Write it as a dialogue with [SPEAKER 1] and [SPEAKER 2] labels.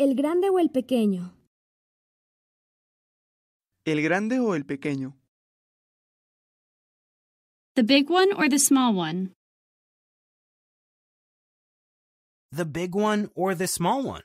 [SPEAKER 1] ¿El grande o el pequeño?
[SPEAKER 2] ¿El grande o el
[SPEAKER 3] pequeño?
[SPEAKER 1] The big one or the small one?
[SPEAKER 3] The big one or the small one?